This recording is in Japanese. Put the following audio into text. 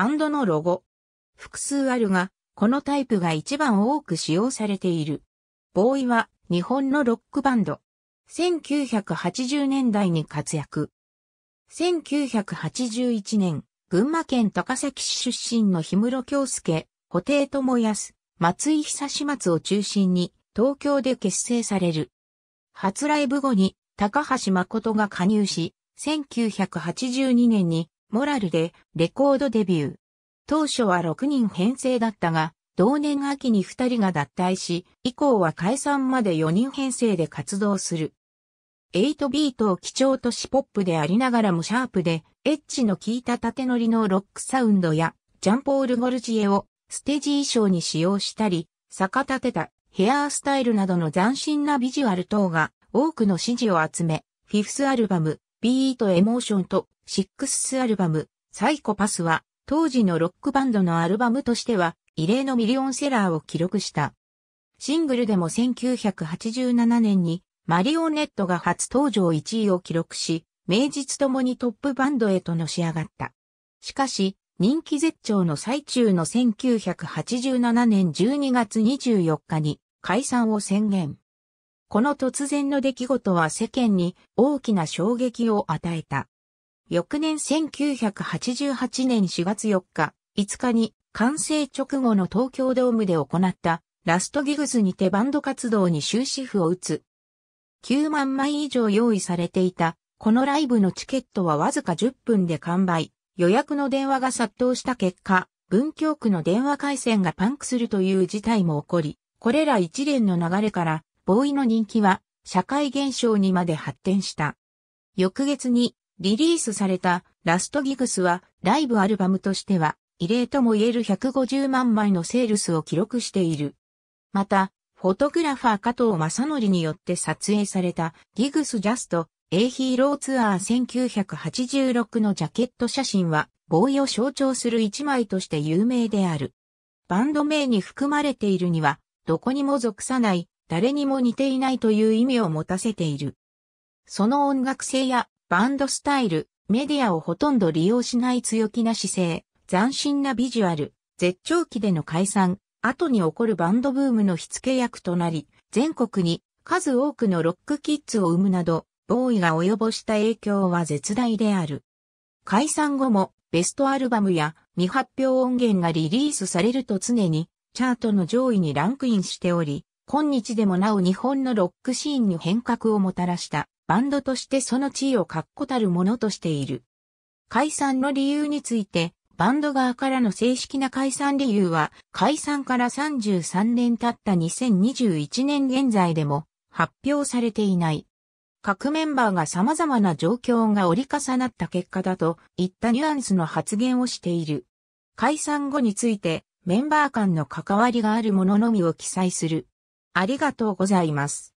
バンドのロゴ。複数あるが、このタイプが一番多く使用されている。ボーイは日本のロックバンド。1980年代に活躍。1981年、群馬県高崎市出身の氷室京介、布袋智康、松井久志松を中心に東京で結成される。初ライブ後に高橋誠が加入し、1982年にモラルでレコードデビュー。当初は6人編成だったが、同年秋に2人が脱退し、以降は解散まで4人編成で活動する。8ビートを基調としポップでありながらもシャープで、エッジの効いた縦乗りのロックサウンドや、ジャンポール・ゴルジエをステージ衣装に使用したり、逆立てたヘアースタイルなどの斬新なビジュアル等が多くの支持を集め、フィフスアルバム、ビート・エモーションとシックスアルバム、サイコパスは、当時のロックバンドのアルバムとしては、異例のミリオンセラーを記録した。シングルでも1987年に、マリオネットが初登場1位を記録し、名実ともにトップバンドへとのし上がった。しかし、人気絶頂の最中の1987年12月24日に解散を宣言。この突然の出来事は世間に大きな衝撃を与えた。翌年1988年4月4日、5日に完成直後の東京ドームで行ったラストギグズにてバンド活動に終止符を打つ。9万枚以上用意されていた、このライブのチケットはわずか10分で完売。予約の電話が殺到した結果、文京区の電話回線がパンクするという事態も起こり、これら一連の流れから、ボーイの人気は社会現象にまで発展した。翌月にリリースされたラストギグスはライブアルバムとしては異例とも言える150万枚のセールスを記録している。また、フォトグラファー加藤正則によって撮影されたギグスジャスト A ヒーローツアー1986のジャケット写真は防衛を象徴する一枚として有名である。バンド名に含まれているには、どこにも属さない、誰にも似ていないという意味を持たせている。その音楽性やバンドスタイル、メディアをほとんど利用しない強気な姿勢、斬新なビジュアル、絶頂期での解散、後に起こるバンドブームの火付け役となり、全国に数多くのロックキッズを生むなど、ボーイが及ぼした影響は絶大である。解散後もベストアルバムや未発表音源がリリースされると常にチャートの上位にランクインしており、今日でもなお日本のロックシーンに変革をもたらした。バンドとしてその地位を確固たるものとしている。解散の理由について、バンド側からの正式な解散理由は、解散から33年経った2021年現在でも発表されていない。各メンバーが様々な状況が折り重なった結果だといったニュアンスの発言をしている。解散後についてメンバー間の関わりがあるもののみを記載する。ありがとうございます。